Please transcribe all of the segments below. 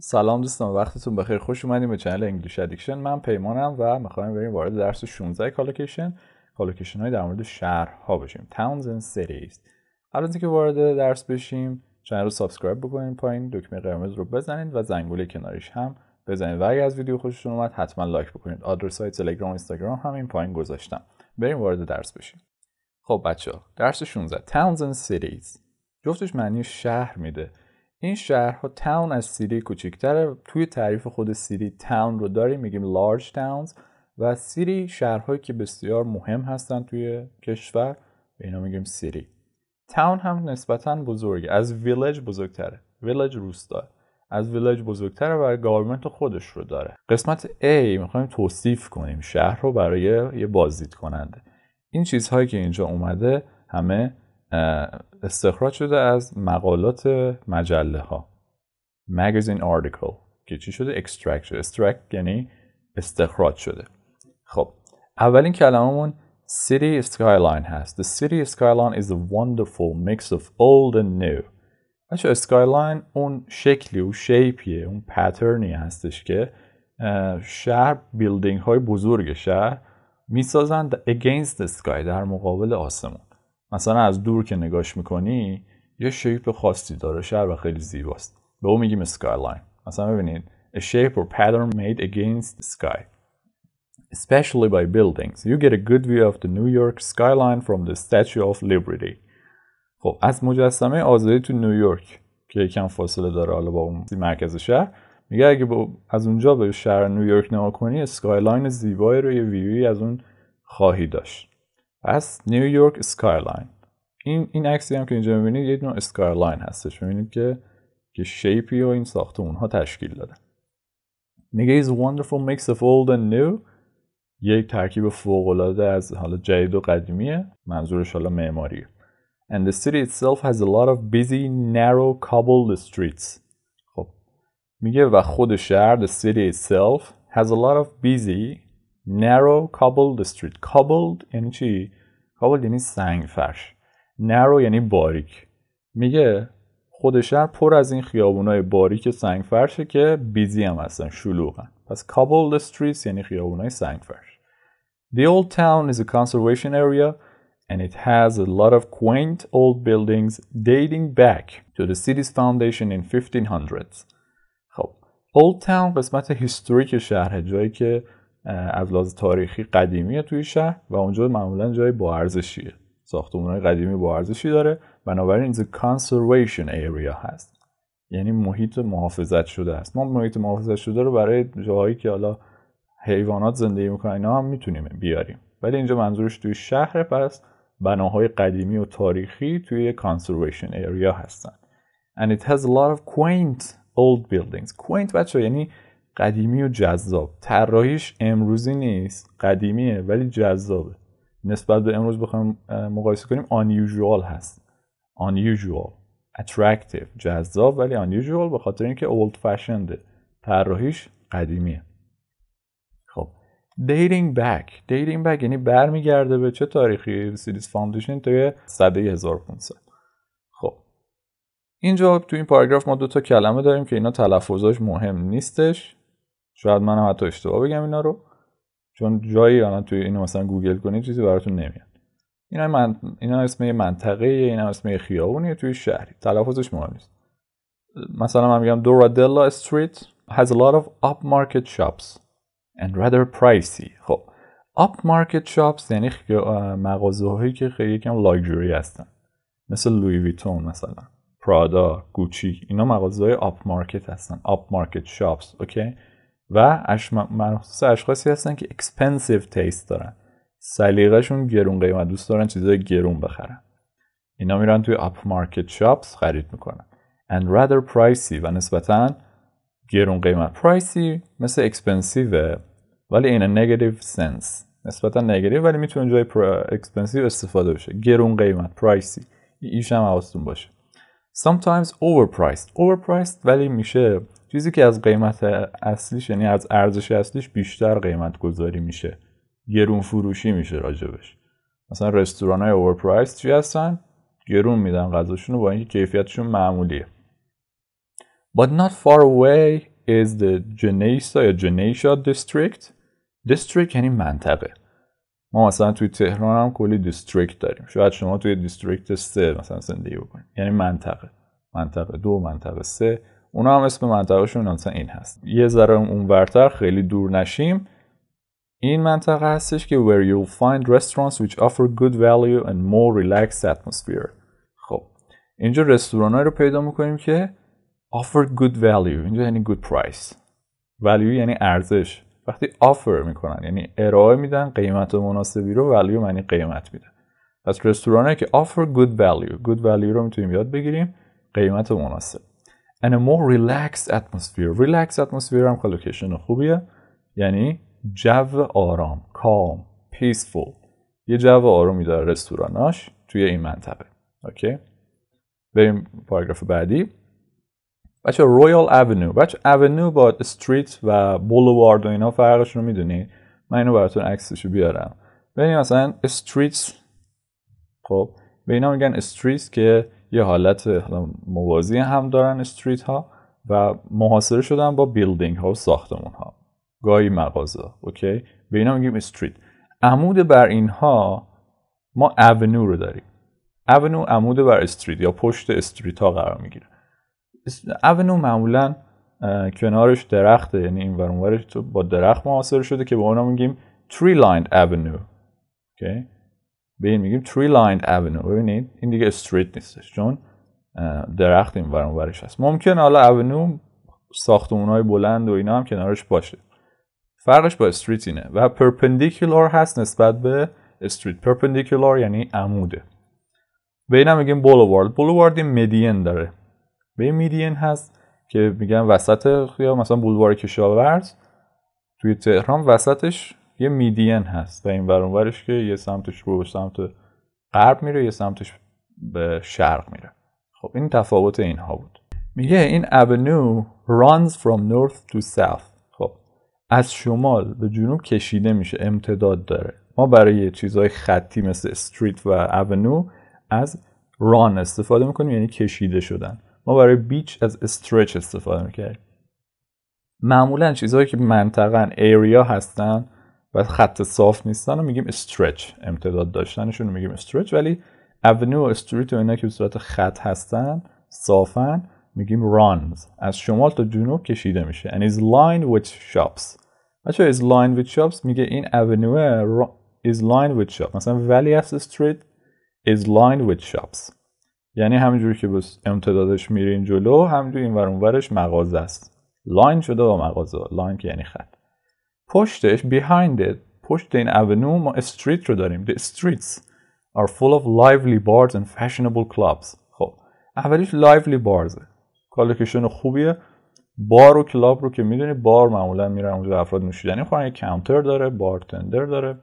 سلام دوستان وقتتون بخیر خوش اومدیم به چنل انگلیش ادیکشن من پیمانم و میخوایم بریم وارد درس 16 کالوکیشن کالوکیشن های در مورد شهرها بشیم تاونز اند سیریز قبل از اینکه وارد درس بشیم چنل رو سابسکرایب بکنید پایین دکمه قرمز رو بزنید و زنگوله کنارش هم بزنید و اگر از ویدیو خوشتون اومد حتما لایک بکنید آدرس های تلگرام اینستاگرام هم این پایین گذاشتم بریم وارد درس بشیم خب بچه ها درس 16 تاونز اند سیریز جفتش معنی شهر میده این شهرها تاون از سیری کوچکتره توی تعریف خود سیری تاون رو داریم میگیم لارج تاونز و سیری شهرهایی که بسیار مهم هستن توی کشور به اینا میگیم سیری تاون هم نسبتا بزرگه از ویلج بزرگتره ویلج روستا از ویلج بزرگتره و گاورمنت خودش رو داره قسمت A میخوایم توصیف کنیم شهر رو برای یه بازدید کننده این چیزهایی که اینجا اومده همه استخراج شده از مقالات مجله ها magazine article که چی شده extract شده extract یعنی استخراج شده خب اولین کلممون city skyline هست the city skyline is a wonderful mix of old and new بچه skyline اون شکلی و شیپیه اون پترنی هستش که شهر بیلدینگ های بزرگ شهر میسازن against the sky در مقابل آسمان مثلا از دور که نگاش میکنی یه شیپ خاصی داره شهر و خیلی زیباست به اون میگیم skyline مثلا ببینید a shape or pattern made against the sky especially by buildings you get a good view of the New York skyline from the Statue of Liberty خب از مجسمه آزادی تو نیویورک که یکم فاصله داره حالا با اون مرکز شهر میگه اگه با از اونجا به شهر نیویورک نگاه کنی اسکایلاین زیبایی رو یه ویوی از اون خواهی داشت از نیویورک اسکایلاین این این عکسی هم که اینجا میبینید یه نوع اسکایلاین هستش میبینید که که شیپی و این ساخته اونها تشکیل داده میگه ایز wonderful میکس of old and new یک ترکیب فوقالعاده از حالا جدید و قدیمیه منظورش حالا معماریه and the city itself has a lot of busy narrow cobbled streets خب میگه و خود شهر the city itself has a lot of busy narrow cobbled street cobbled یعنی چی cobbled یعنی سنگ فرش narrow یعنی باریک میگه خود شهر پر از این خیابونای باریک سنگ فرشه که بیزی هم هستن شلوغن پس cobbled streets یعنی خیابونای سنگ فرش The old town is a conservation area and it has a lot of quaint old buildings dating back to the city's foundation in 1500s. خب Old Town قسمت هیستوریک شهره جایی که از لحاظ تاریخی قدیمیه توی شهر و اونجا معمولا جای با ارزشیه های قدیمی با ارزشی داره بنابراین the conservation area هست یعنی محیط محافظت شده است ما محیط محافظت شده رو برای جاهایی که حالا حیوانات زندگی میکنن اینا هم میتونیم بیاریم ولی اینجا منظورش توی شهر پس بناهای قدیمی و تاریخی توی conservation area هستن and it has a lot of quaint old buildings quaint بچه یعنی قدیمی و جذاب طراحیش امروزی نیست قدیمیه ولی جذابه نسبت به امروز بخوایم مقایسه کنیم unusual هست unusual attractive جذاب ولی unusual به خاطر اینکه old fashioned طراحیش قدیمیه خب dating back dating back یعنی برمیگرده به چه تاریخی سیریز فاندیشن توی صده 1500 خب. اینجا تو این پاراگراف ما دو تا کلمه داریم که اینا تلفظاش مهم نیستش شاید هم حتی اشتباه بگم اینا رو چون جایی الان توی اینو مثلا گوگل کنید چیزی براتون نمیاد اینا من اینا اسم یه منطقه اینا اسم یه خیابونیه توی شهری تلفظش مهم نیست مثلا من میگم دورادلا استریت has a lot of upmarket shops and rather pricey خب upmarket شاپس یعنی مغازه هایی که خیلی کم لوکسری هستن مثل لوی ویتون مثلا پرادا گوچی اینا مغازه های آپ مارکت هستن آپ مارکت شاپس اوکی و مخصوص اشخاصی هستن که اکسپنسیو تیست دارن سلیقهشون گرون قیمت دوست دارن چیزای گرون بخرن اینا میرن توی آپ مارکت شاپس خرید میکنن and rather pricey و نسبتا گرون قیمت pricey مثل اکسپنسیو ولی این negative سنس نسبتا نگاتیو ولی میتونه جای اکسپنسیو استفاده بشه گرون قیمت pricey ایش هم حواستون باشه sometimes overpriced overpriced ولی میشه چیزی که از قیمت اصلیش یعنی از ارزش اصلیش بیشتر قیمت گذاری میشه گرون فروشی میشه راجبش مثلا رستوران های overpriced چی هستن گرون میدن غذاشون با اینکه کیفیتشون معمولیه But not far away is the Genesha یا Genesha district district یعنی منطقه ما مثلا توی تهران هم کلی دیستریکت داریم شاید شما توی دیستریکت سه مثلا زندگی بکنید یعنی منطقه منطقه دو منطقه سه اونا هم اسم منطقهشون مثلا این هست یه ذره اون برتر خیلی دور نشیم این منطقه هستش که where you'll find restaurants which offer good value and more relaxed atmosphere خب اینجا رستوران رو پیدا میکنیم که offer good value اینجا یعنی good price value یعنی ارزش وقتی آفر میکنن یعنی ارائه میدن قیمت مناسبی رو value معنی قیمت میدن پس رستورانی که آفر good value good value رو میتونیم یاد بگیریم قیمت مناسب and a more relaxed atmosphere relaxed atmosphere هم کالوکیشن خوبیه یعنی جو آرام calm peaceful یه جو آرامی داره رستوراناش توی این منطقه اوکی بریم پاراگراف بعدی بچه رویال اونیو بچه اونیو با استریت و بولوارد و اینا فرقشون رو میدونید من اینو براتون رو بیارم ببین مثلا استریت خب به اینا میگن استریت که یه حالت موازی هم دارن استریت ها و محاصره شدن با بیلدینگ ها و ساختمون ها گاهی مغازه اوکی به اینا میگیم استریت عمود بر اینها ما اونیو رو داریم اونیو عمود بر استریت یا پشت استریت ها قرار میگیره اونو معمولا کنارش درخته یعنی این ورانورش تو با درخت محاصر شده که به اونا میگیم تری لیند اونیو به این میگیم تری لیند اونیو ببینید این دیگه استریت نیستش چون درخت این ورانورش هست ممکن حالا اونو ساختمون بلند و اینا هم کنارش باشه فرقش با استریت اینه و پرپندیکولار هست نسبت به استریت پرپندیکولار یعنی عموده به این میگیم بولوارد بولوارد این مدین داره به میدین هست که میگن وسط یا مثلا بولوار کشاورز توی تهران وسطش یه میدین هست و این اونورش که یه سمتش رو سمت غرب میره یه سمتش به شرق میره خب این تفاوت اینها بود میگه این اونو runs from north to south خب از شمال به جنوب کشیده میشه امتداد داره ما برای چیزهای خطی مثل استریت و اونو از ران استفاده میکنیم یعنی کشیده شدن ما برای بیچ از استرچ استفاده میکردیم معمولا چیزهایی که منطقا ایریا هستن و خط صاف نیستن رو میگیم استرچ امتداد داشتنشون رو میگیم استرچ ولی اونیو و استریت و اینا که به صورت خط هستن صافن میگیم رانز از شمال تا جنوب کشیده میشه and is lined with shops بچه is lined with shops میگه این اونیو is lined with shops مثلا ولی از street is lined with shops یعنی همینجوری که بس امتدادش میرین جلو همینجوری این ور اونورش مغازه است لاین شده با مغازه لاین که یعنی خط پشتش behind it پشت این اونو ما استریت رو داریم the streets are full of lively bars and fashionable clubs خب اولیش lively bars کالکشن خوبیه بار و کلاب رو که میدونی بار معمولا میرن اونجا افراد نوشیدنی خورن یه کانتر داره بارتندر داره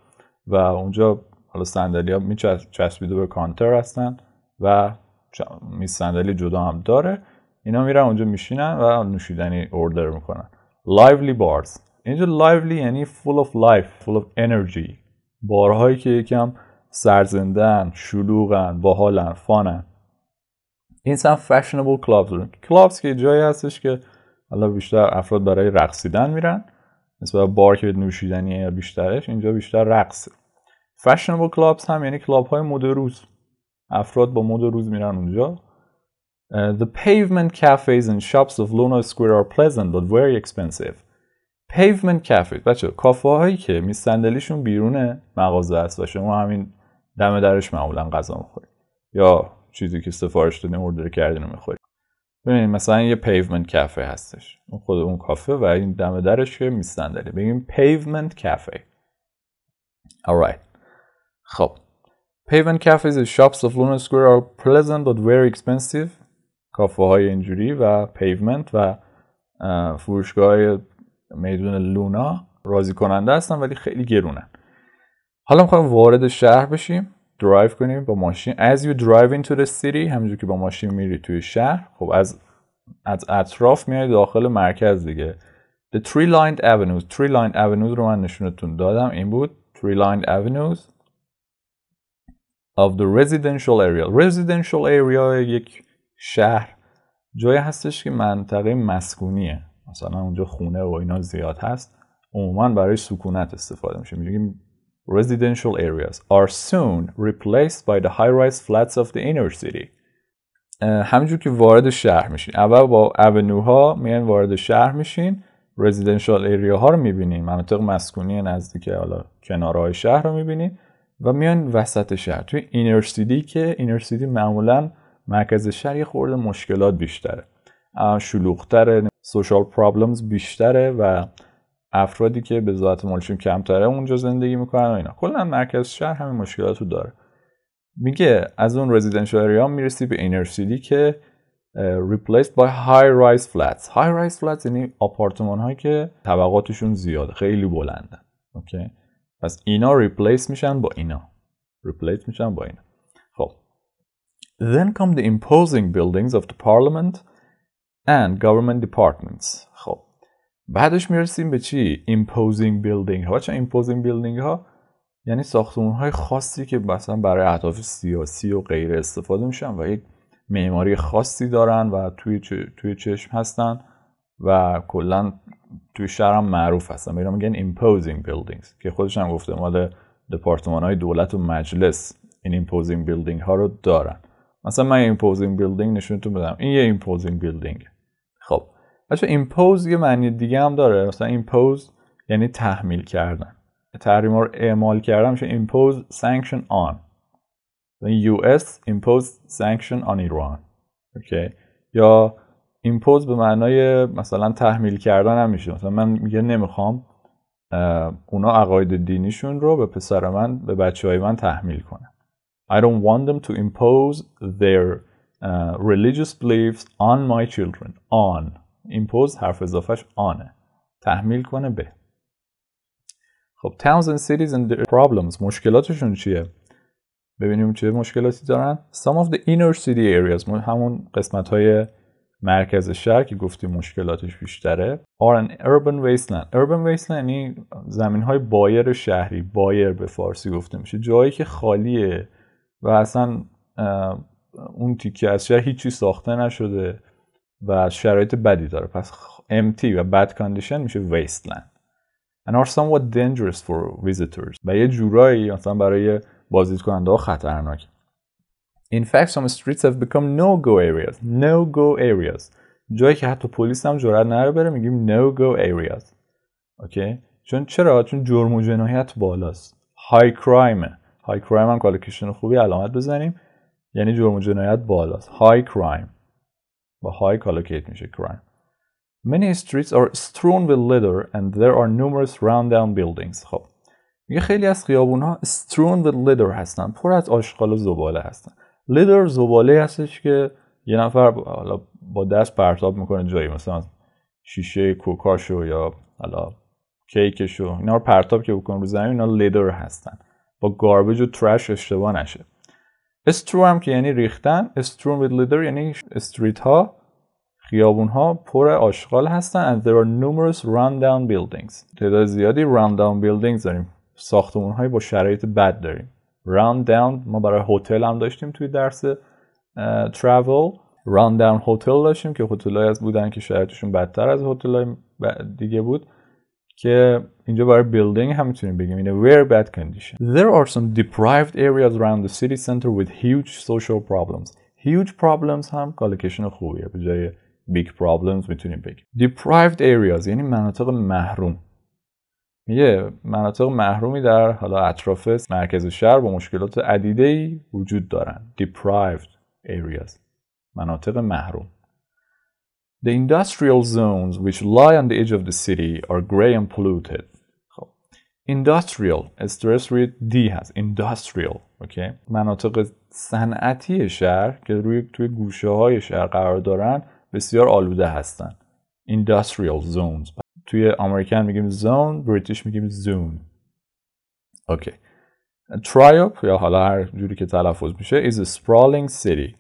و اونجا حالا سندلی ها میچسبیده به کانتر هستن و صندلی جدا هم داره اینا میرن اونجا میشینن و نوشیدنی اوردر میکنن lively bars اینجا lively یعنی full of life full of energy بارهایی که یکم سرزندن شلوغن باحالن فانن این سم فشنبل کلابز دارن کلابز که جایی هستش که حالا بیشتر افراد برای رقصیدن میرن مثلا بار که نوشیدنی بیشترش اینجا بیشتر رقصه فشنبل کلابز هم یعنی کلاب های مدروز افراد با مود روز میرن اونجا uh, The pavement cafes and shops of Luna Square are pleasant but very expensive. Pavement cafes بچه کافه هایی که می صندلیشون بیرون مغازه است و شما همین دم درش معمولا غذا میخورید یا چیزی که سفارش دادیم اوردر کردین میخورید ببینید مثلا یه پیومنت کافه هستش اون خود اون کافه و این دم درش که میستندلی بگیم پیومنت کافه alright خب cafes کافیز shops of luna square آر pleasant but very expensive. کافه های اینجوری و پیومنت و فروشگاه میدون لونا راضی کننده هستن ولی خیلی گرونن حالا میخوایم وارد شهر بشیم درایو کنیم با ماشین as you drive into the city همینجور که با ماشین میری توی شهر خب از از اطراف میای داخل مرکز دیگه the three lined avenues three lined avenues رو من نشونتون دادم این بود three lined avenues of the residential area residential area یک شهر جایی هستش که منطقه مسکونیه مثلا اونجا خونه و اینا زیاد هست عموما برای سکونت استفاده میشه میگیم residential areas are soon replaced by the high-rise flats of the inner city همینجور که وارد شهر میشین اول با اونوها میان وارد شهر میشین residential area ها رو میبینین مناطق مسکونی نزدیک حالا کنارهای شهر رو میبینین و میان وسط شهر توی اینرسیدی که اینرسیدی معمولا مرکز شهر یه خورده مشکلات بیشتره شلوغتره سوشال پرابلمز بیشتره و افرادی که به ذات مالشون کمتره اونجا زندگی میکنن و اینا کلا مرکز شهر همین مشکلات رو داره میگه از اون رزیدنشال اریا میرسی به اینرسیدی که replaced با های rise flats های rise flats یعنی آپارتمان هایی که طبقاتشون زیاده خیلی بلندن اوکی پس اینا ریپلیس میشن با اینا ریپلیس میشن با اینا خب then come the imposing buildings of the parliament and government departments خب بعدش میرسیم به چی imposing building ها چه imposing building ها یعنی ساختمون های خاصی که مثلا برای اهداف سیاسی و غیر استفاده میشن و یک معماری خاصی دارن و توی توی چشم هستن و کلا توی هم معروف هستن میرم میگن imposing buildings که خودش هم گفته مال دپارتمان های دولت و مجلس این imposing building ها رو دارن مثلا من imposing building نشونتون بدم این یه imposing building خب بچه impose یه معنی دیگه هم داره مثلا impose یعنی تحمیل کردن تحریم رو اعمال کردن میشه impose sanction on US impose sanction on Iran okay. یا ایمپوز به معنای مثلا تحمیل کردن هم میشه مثلا من میگه نمیخوام اونا عقاید دینیشون رو به پسر من به بچه های من تحمیل کنن I don't want them to impose their religious beliefs on my children on impose حرف اضافهش آنه تحمیل کنه به خب towns and cities and their problems مشکلاتشون چیه ببینیم چه مشکلاتی دارن some of the inner city areas همون قسمت های مرکز شهر که گفتیم مشکلاتش بیشتره آرن urban wasteland urban wasteland یعنی زمین های بایر شهری بایر به فارسی گفته میشه جایی که خالیه و اصلا اون تیکه از شهر هیچی ساخته نشده و شرایط بدی داره پس امتی و بد کاندیشن میشه wasteland and are somewhat dangerous for visitors و یه جورایی مثلا برای بازدید کننده ها خطرناک In fact, some streets have become no-go areas. No-go areas. جایی که حتی پلیس هم جرأت نره بره میگیم no-go areas. اوکی؟ چون چرا؟ چون جرم و جنایت بالاست. high crime high crime هم کالکشن خوبی علامت بزنیم. یعنی جرم و جنایت بالاست. high crime با high کالوکیت میشه crime Many streets are strewn with litter and there are numerous rundown buildings. خب. میگه خیلی از خیابون ها strewn with litter هستن. پر از آشغال و زباله هستن. لیدر زباله هستش که یه نفر حالا با دست پرتاب میکنه جایی مثلا شیشه کوکاشو یا حالا کیکشو اینا رو پرتاب که بکن رو زمین اینا لیدر هستن با گاربج و ترش اشتباه نشه استرو هم که یعنی ریختن استروم with لیدر یعنی استریت ها خیابون ها پر آشغال هستن and there are numerous run-down buildings تعداد زیادی run-down buildings داریم ساختمون های با شرایط بد داریم راند داون ما برای هتل هم داشتیم توی درس ترافل راند داون هتل داشتیم که های از بودن که شرایطشون بدتر از هتل های دیگه بود که اینجا برای بیلدینگ هم میتونیم بگیم in very bad condition there are some deprived areas around the city center with huge social problems huge problems هم کالکشن خوبیه به جای big problems میتونیم بگیم deprived areas یعنی مناطق محروم میگه مناطق محرومی در حالا اطراف مرکز شهر با مشکلات عدیده ای وجود دارن deprived areas مناطق محروم The industrial zones which lie on the edge of the city are grey and polluted. خب. Industrial استرس روی دی هست. Industrial. اوکی. مناطق صنعتی شهر که روی توی گوشه های شهر قرار دارن بسیار آلوده هستند. Industrial zones توی امریکن میگیم زون بریتیش میگیم زون اوکی ترایوپ یا حالا هر جوری که تلفظ میشه is a sprawling city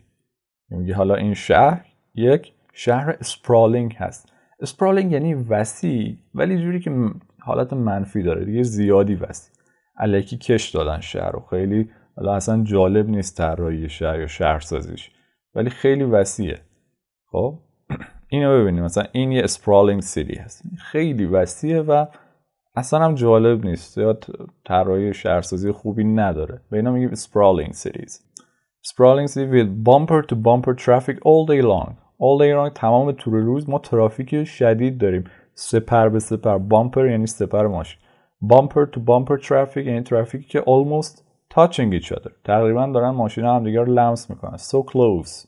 میگه حالا این شهر یک شهر sprawling هست sprawling یعنی وسیع ولی جوری که حالت منفی داره دیگه زیادی وسیع علیکی کش دادن شهر رو خیلی حالا اصلا جالب نیست طراحی شهر یا شهرسازیش ولی خیلی وسیعه خب اینو ببینیم مثلا این یه اسپرالینگ سیتی هست خیلی وسیعه و اصلا هم جالب نیست یا طراحی شهرسازی خوبی نداره به اینا میگیم سپرالینگ cities سپرالینگ سیری with bumper to bumper traffic all day long all تمام طول روز ما ترافیک شدید داریم سپر به سپر بامپر یعنی سپر ماشین بامپر تو بامپر ترافیک یعنی ترافیکی که almost touching each other تقریبا دارن ماشین هم دیگر لمس میکنن so close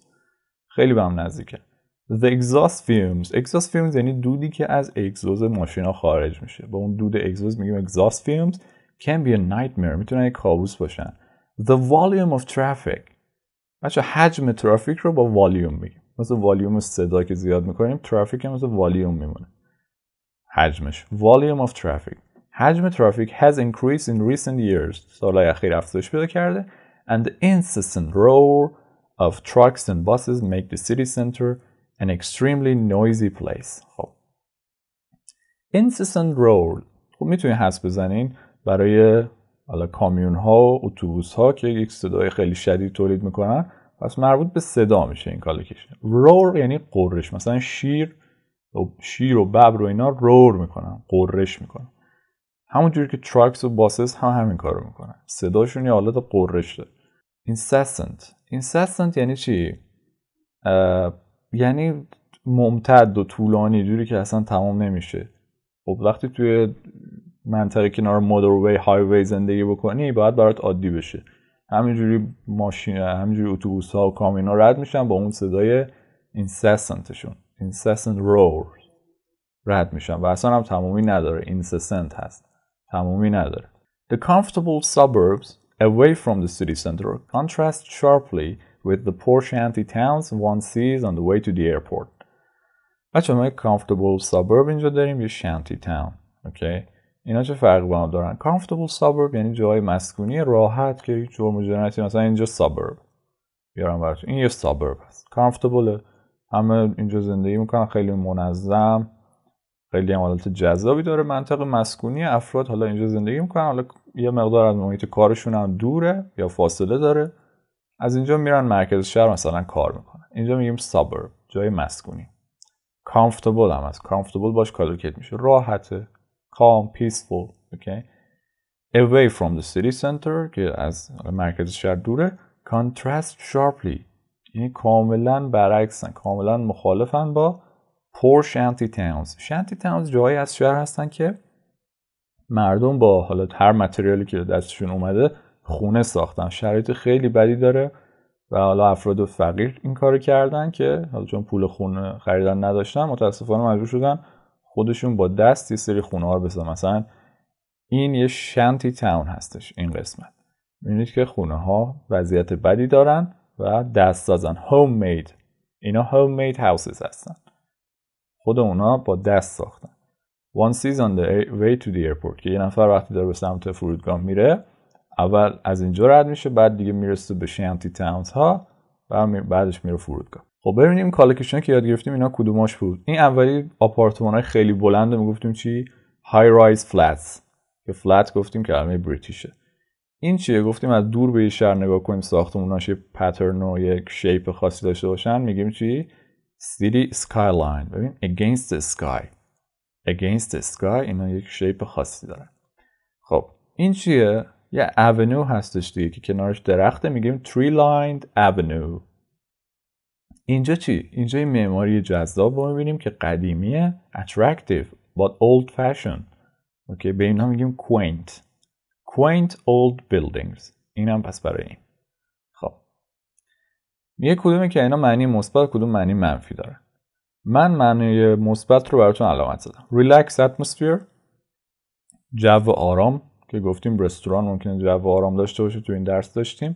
خیلی به هم نزدیکه The exhaust fumes exhaust fumes یعنی دودی که از اگزوز ماشینا خارج میشه با اون دود اگزوز میگیم exhaust fumes can be a nightmare میتونن یک کابوس باشن The volume of traffic بچه حجم ترافیک رو با volume میگیم مثل volume صدا که زیاد میکنیم ترافیک هم مثل volume میمونه حجمش volume of traffic حجم ترافیک has increased in recent years سال اخیر افزایش پیدا کرده and the incessant roar of trucks and buses make the city center an extremely noisy place خب incessant roll خب میتونین حس بزنین برای حالا کامیون ها و اتوبوس ها که یک صدای خیلی شدید تولید میکنن پس مربوط به صدا میشه این کشه رور یعنی قررش مثلا شیر و شیر و ببر و اینا رور میکنن قررش میکنن همونجوری که تراکس و باسس هم همین کارو میکنن صداشون یه حالت قررش داره incessant incessant یعنی چی یعنی ممتد و طولانی جوری که اصلا تمام نمیشه خب وقتی توی منطقه کنار مادروی هایوی زندگی بکنی باید برات عادی بشه همینجوری ماشین همینجوری اتوبوس ها و کامینا رد میشن با اون صدای اینسسنتشون اینسسنت رور رد میشن و اصلا هم تمامی نداره اینسسنت هست تمامی نداره The comfortable suburbs away from the city center contrast sharply with the poor shanty towns one sees on the way to the airport بچه ما یک comfortable suburb اینجا داریم یه shanty town اوکی اینا چه فرقی با هم دارن comfortable suburb یعنی جای مسکونی راحت که یک جور مجرنتی مثلا اینجا suburb بیارم براتون این یه suburb هست comfortable همه اینجا زندگی میکنن خیلی منظم خیلی هم حالت جذابی داره منطقه مسکونی افراد حالا اینجا زندگی میکنن حالا یه مقدار از محیط کارشون هم دوره یا فاصله داره از اینجا میرن مرکز شهر مثلا کار میکنن اینجا میگیم سابرب جای مسکونی کامفتبل هم هست کامفتبل باش کالوکیت میشه راحته کام پیسفول اوکی away from the city center که از مرکز شهر دوره contrast sharply یعنی کاملا برعکسن کاملا مخالفن با پور shanty تاونز شانتی تاونز جایی از شهر هستن که مردم با حالا هر متریالی که دستشون اومده خونه ساختن شرایط خیلی بدی داره و حالا افراد فقیر این کارو کردن که حالا چون پول خونه خریدن نداشتن متاسفانه مجبور شدن خودشون با دست یه سری خونه ها رو بسازن مثلا این یه شنتی تاون هستش این قسمت میبینید که خونه ها وضعیت بدی دارن و دست سازن هوم اینا هوم مید هاوسز هستن خود اونا با دست ساختن One way to the که یه نفر وقتی داره به سمت فرودگاه میره اول از اینجا رد میشه بعد دیگه میرسه به شانتی تاونز ها و بعدش میره فرودگاه خب ببینیم کالکشن که یاد گرفتیم اینا کدوماش بود این اولی آپارتمان های خیلی بلند رو میگفتیم چی های رایز فلاتس که فلات گفتیم کلمه بریتیشه این چیه گفتیم از دور به یه شهر نگاه کنیم ساختموناش یه پترن و یک شیپ خاصی داشته باشن میگیم چی سیتی skyline ببین against the sky against sky اینا یک شیپ خاصی دارن خب این چیه یه اونو هستش دیگه که کنارش درخته میگیم تری لایند اونو اینجا چی؟ اینجا یه معماری جذاب رو میبینیم که قدیمیه attractive but old fashioned اوکی به اینا میگیم quaint quaint old buildings این هم پس برای این خب یه کدومی که اینا معنی مثبت کدوم معنی منفی داره من معنی مثبت رو براتون علامت زدم relax atmosphere جو آرام که گفتیم رستوران ممکنه جو آرام داشته باشه تو این درس داشتیم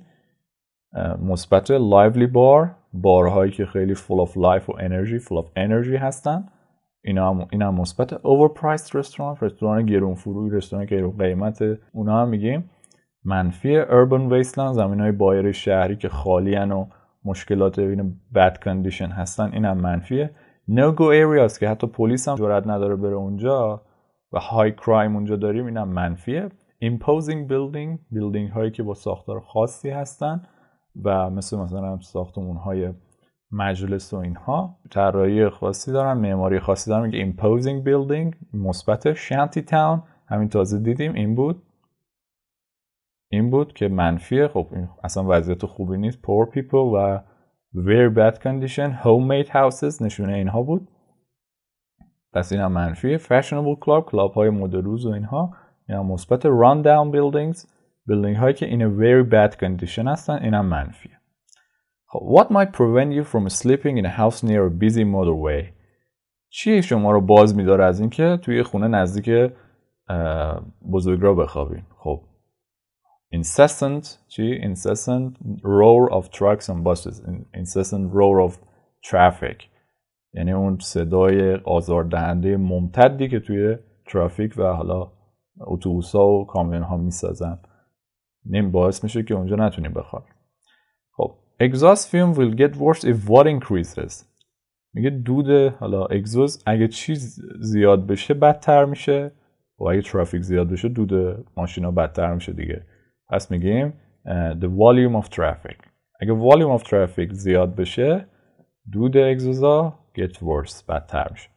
مثبت لایولی بار بارهایی که خیلی فول آف لایف و انرژی فول آف انرژی هستن اینا هم اینا هم مثبت overpriced رستوران رستوران گرون فروی رستوران گرون قیمت اونا هم میگیم منفی اربن wasteland زمین های بایر شهری که خالی و مشکلات این بد کندیشن هستن این هم منفیه نو گو که حتی پلیس هم جرئت نداره بره اونجا و های کرایم اونجا داریم این منفیه imposing building بیلدینگ هایی که با ساختار خاصی هستن و مثل مثلا ساختمون های مجلس و اینها طراحی خاصی دارن معماری خاصی دارن میگه imposing building مثبت شانتی تاون همین تازه دیدیم این بود این بود که منفی، خب اصلا وضعیت خوبی نیست poor people و very bad condition homemade houses نشونه اینها بود پس این هم منفیه fashionable club کلاب های مدروز و اینها هم مثبت run down buildings building هایی که in a very bad condition هستن هم منفیه What might prevent you from sleeping in a house near a busy motorway? چی شما رو باز میداره از اینکه توی خونه نزدیک را بخوابین؟ خب incessant چی؟ incessant roar of trucks and buses incessant roar of traffic یعنی اون صدای آزاردهنده ممتدی که توی ترافیک و حالا اتوبوس ها و کامیون ها میسازن نیم باعث میشه که اونجا نتونیم بخوابیم خب exhaust fume will get worse if war increases میگه دود حالا اگزوز اگه چیز زیاد بشه بدتر میشه و اگه ترافیک زیاد بشه دود ماشینا بدتر میشه دیگه پس میگیم the volume of traffic اگه volume of traffic زیاد بشه دود اگزوزا get worse بدتر میشه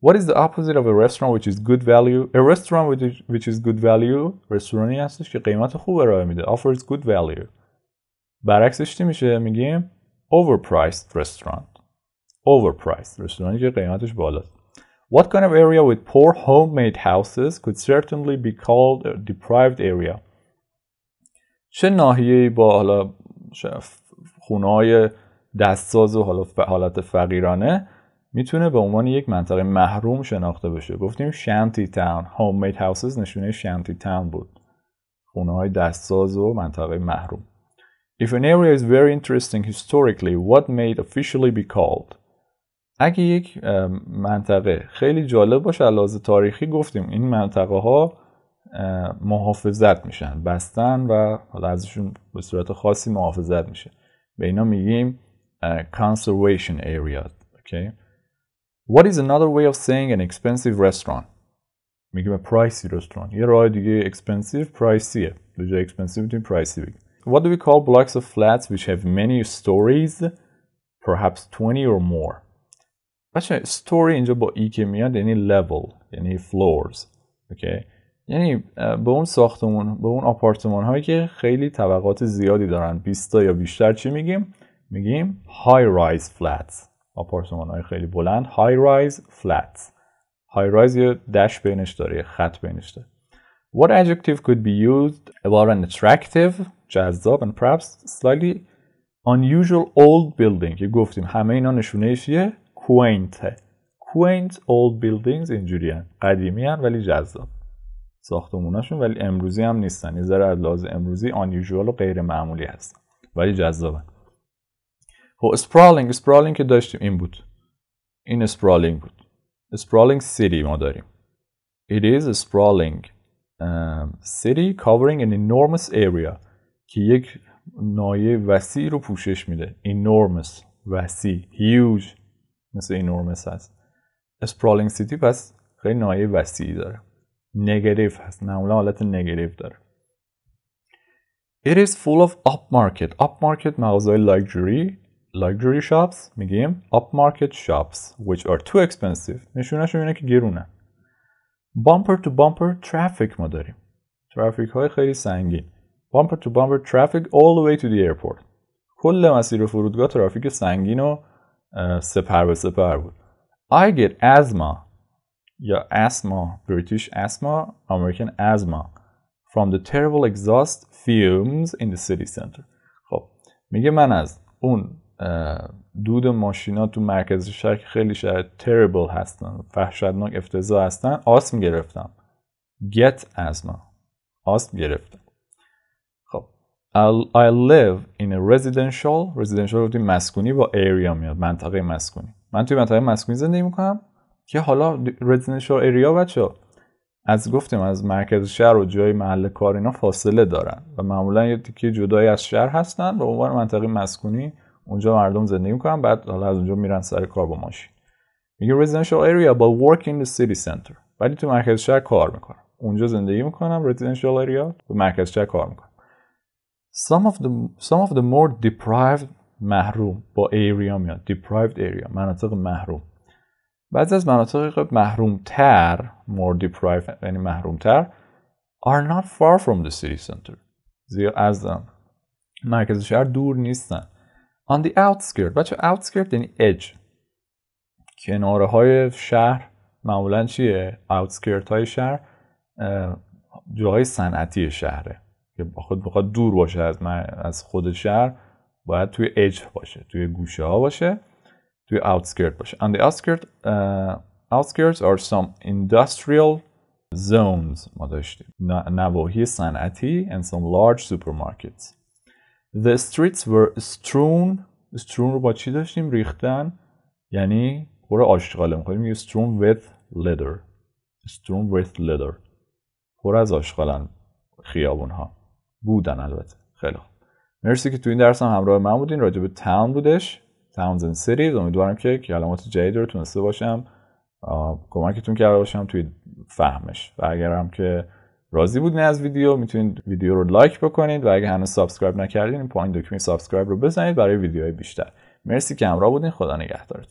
What is the opposite of a restaurant which is good value? A restaurant which is, which is good value رستورانی هستش که قیمت خوب ارائه میده offers good value برعکسش چی میشه میگیم overpriced restaurant overpriced رستورانی که قیمتش بالاست What kind of area with poor homemade houses could certainly be called a deprived area چه ناحیه‌ای با حالا خونه‌های دستساز و حالا حالت فقیرانه میتونه به عنوان یک منطقه محروم شناخته بشه گفتیم شانتی تاون هوم میت هاوسز نشونه شانتی تاون بود خونه های دستساز و منطقه محروم If an area is very interesting historically, what may it officially be called? اگه یک منطقه خیلی جالب باشه لحاظ تاریخی گفتیم این منطقه ها محافظت میشن بستن و حالا ازشون به صورت خاصی محافظت میشه به اینا میگیم conservation area okay? What is another way of saying an expensive restaurant? میگیم pricey restaurant. یه راه دیگه expensive priceyه. به جای expensive میتونیم pricey بگیم. What do we call blocks of flats which have many stories? Perhaps 20 or more. بچه story اینجا با ای که میاد یعنی level یعنی floors. Okay. یعنی به اون ساختمون به اون آپارتمان هایی که خیلی طبقات زیادی دارن 20 تا یا بیشتر چی میگیم؟ میگیم high rise flats. آپارتمان های خیلی بلند های رایز فلاتس های رایز یه دش بینش داره یه خط بینش داره What adjective could be used about an attractive, جذاب and perhaps slightly unusual old building که گفتیم همه اینا نشونه یه quaint quaint old buildings اینجوری هن. قدیمی هن ولی جذاب ساختموناشون ولی امروزی هم نیستن یه ذره از لحاظ امروزی unusual و غیر معمولی هست ولی جذابن خب اسپرالینگ اسپرالینگ که داشتیم این بود این اسپرالینگ بود اسپرالینگ سیتی ما داریم It is a sprawling um, city covering an enormous area که یک نایه وسیع رو پوشش میده enormous وسیع huge مثل enormous هست sprawling city پس خیلی نایه وسیعی داره نگریف هست نمولا حالت نگریف داره It is full of upmarket upmarket مغازهای لایجری luxury shops میگیم up market shops which are too expensive نشونش اینه که گرونه bumper to bumper traffic ما داریم ترافیک های خیلی سنگین bumper to bumper traffic all the way to the airport کل مسیر فرودگاه ترافیک سنگین و سپر به سپر بود I get asthma یا asthma British asthma American asthma from the terrible exhaust fumes in the city center خب میگه من از اون دود ماشینا تو مرکز شهر که خیلی شهر تریبل هستن فحشتناک افتضاح هستن آسم گرفتم get asthma آسم گرفتم خب I live in a residential residential رو مسکونی با area میاد منطقه مسکونی من توی منطقه مسکونی زندگی میکنم که حالا residential area بچه از گفتیم از مرکز شهر و جای محل کار اینا فاصله دارن و معمولا یه تیکه جدایی از شهر هستن به عنوان منطقه مسکونی اونجا مردم زندگی میکنن بعد حالا از اونجا میرن سر کار با ماشین میگه residential area با work in the city center ولی تو مرکز شهر کار میکنم اونجا زندگی میکنم residential area تو مرکز شهر کار میکنم some of the some of the more deprived محروم با area میاد deprived area مناطق محروم بعضی از مناطق محروم تر more deprived یعنی محروم تر are not far from the city center از مرکز شهر دور نیستن On the outskirt بچه outskirt یعنی edge کناره های شهر معمولا چیه outskirt های شهر جاهای صنعتی شهره که خود بخواد دور باشه از من از خود شهر باید توی edge باشه توی گوشه ها باشه توی outskirt باشه on the outskirt uh, outskirts are some industrial zones ما داشتیم نواحی صنعتی and some large supermarkets The streets were strewn strewn رو با چی داشتیم ریختن یعنی پر آشغال میخوایم یه strewn with leather strewn with leather پر از آشغالن خیابون ها بودن البته خیلی مرسی که تو این درس هم همراه من بودین راجع به تاون بودش تاونز اند سیتیز امیدوارم که کلمات جدید رو تونسته باشم کمکتون کرده باشم توی فهمش و هم که راضی بودین از ویدیو میتونید ویدیو رو لایک بکنید و اگه هنوز سابسکرایب نکردین پایین دکمه سابسکرایب رو بزنید برای ویدیوهای بیشتر مرسی که همراه بودین خدا نگهدارت